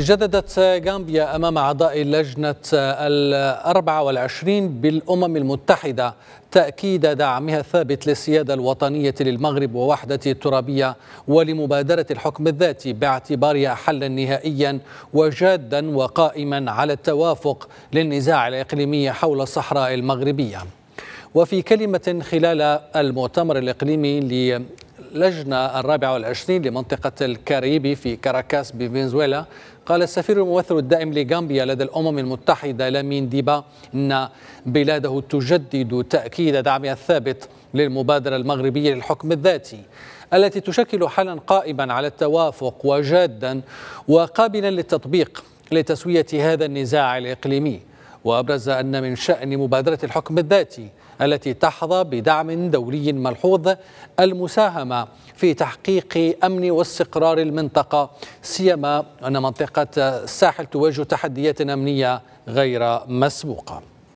جددت غامبيا أمام أعضاء اللجنة الأربعة والعشرين بالأمم المتحدة تأكيد دعمها الثابت للسيادة الوطنية للمغرب ووحدته الترابية ولمبادرة الحكم الذاتي باعتبارها حلا نهائيا وجادا وقائما على التوافق للنزاع الإقليمي حول الصحراء المغربية وفي كلمة خلال المؤتمر الإقليمي اللجنة الرابعة والعشرين لمنطقة الكاريبي في كاراكاس بفنزويلا قال السفير الممثل الدائم لغامبيا لدى الأمم المتحدة لامين ديبا إن بلاده تجدد تأكيد دعمها الثابت للمبادرة المغربية للحكم الذاتي التي تشكل حالا قائما على التوافق وجادا وقابلا للتطبيق لتسوية هذا النزاع الإقليمي وأبرز أن من شأن مبادرة الحكم الذاتي التي تحظى بدعم دولي ملحوظ المساهمة في تحقيق أمن واستقرار المنطقة سيما أن منطقة الساحل تواجه تحديات أمنية غير مسبوقة